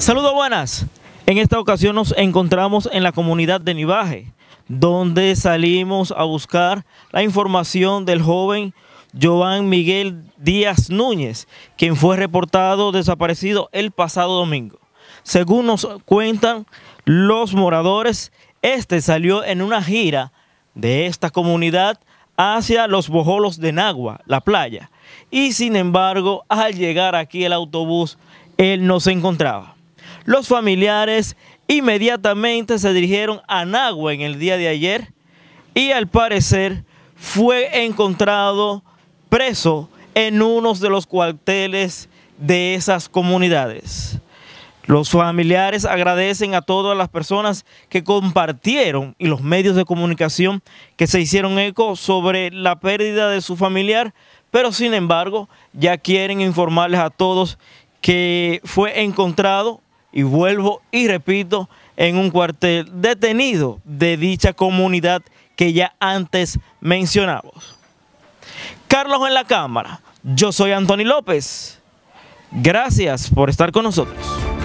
Saludos buenas. En esta ocasión nos encontramos en la comunidad de Nivaje, donde salimos a buscar la información del joven Joan Miguel Díaz Núñez, quien fue reportado desaparecido el pasado domingo. Según nos cuentan los moradores, este salió en una gira de esta comunidad hacia los bojolos de Nagua, la playa. Y sin embargo, al llegar aquí el autobús, él no se encontraba. Los familiares inmediatamente se dirigieron a Nagua en el día de ayer y al parecer fue encontrado preso en uno de los cuarteles de esas comunidades. Los familiares agradecen a todas las personas que compartieron y los medios de comunicación que se hicieron eco sobre la pérdida de su familiar, pero sin embargo ya quieren informarles a todos que fue encontrado y vuelvo y repito, en un cuartel detenido de dicha comunidad que ya antes mencionamos. Carlos en la cámara, yo soy Anthony López. Gracias por estar con nosotros.